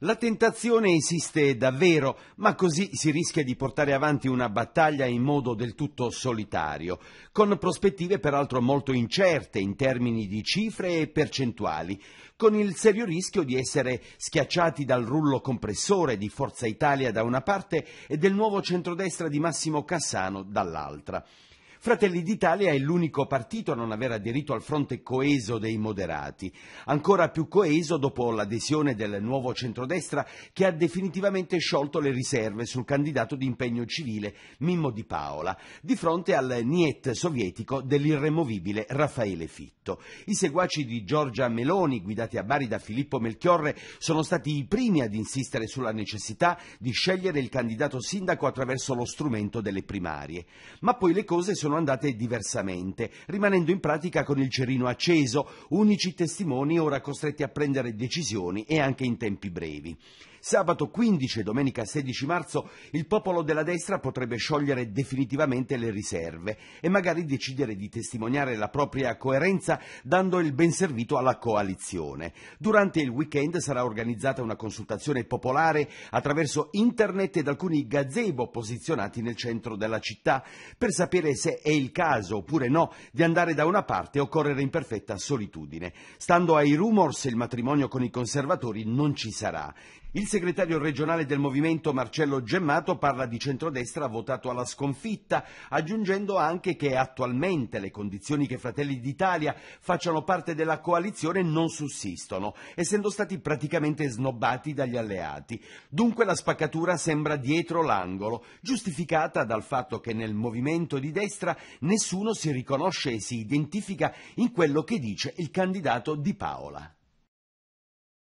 La tentazione esiste davvero, ma così si rischia di portare avanti una battaglia in modo del tutto solitario, con prospettive peraltro molto incerte in termini di cifre e percentuali, con il serio rischio di essere schiacciati dal rullo compressore di Forza Italia da una parte e del nuovo centrodestra di Massimo Cassano dall'altra. Fratelli d'Italia è l'unico partito a non aver aderito al fronte coeso dei moderati, ancora più coeso dopo l'adesione del nuovo centrodestra che ha definitivamente sciolto le riserve sul candidato di impegno civile Mimmo Di Paola, di fronte al niet sovietico dell'irremovibile Raffaele Fitto. I seguaci di Giorgia Meloni, guidati a Bari da Filippo Melchiorre, sono stati i primi ad insistere sulla necessità di scegliere il candidato sindaco attraverso lo strumento delle primarie. Ma poi le cose sono sono andate diversamente, rimanendo in pratica con il cerino acceso, unici testimoni ora costretti a prendere decisioni e anche in tempi brevi. Sabato 15 e domenica 16 marzo il popolo della destra potrebbe sciogliere definitivamente le riserve e magari decidere di testimoniare la propria coerenza dando il ben servito alla coalizione. Durante il weekend sarà organizzata una consultazione popolare attraverso internet ed alcuni gazebo posizionati nel centro della città per sapere se è il caso oppure no di andare da una parte o correre in perfetta solitudine. Stando ai rumors il matrimonio con i conservatori non ci sarà. Il segretario regionale del movimento Marcello Gemmato parla di centrodestra votato alla sconfitta, aggiungendo anche che attualmente le condizioni che Fratelli d'Italia facciano parte della coalizione non sussistono, essendo stati praticamente snobbati dagli alleati. Dunque la spaccatura sembra dietro l'angolo, giustificata dal fatto che nel movimento di destra nessuno si riconosce e si identifica in quello che dice il candidato Di Paola.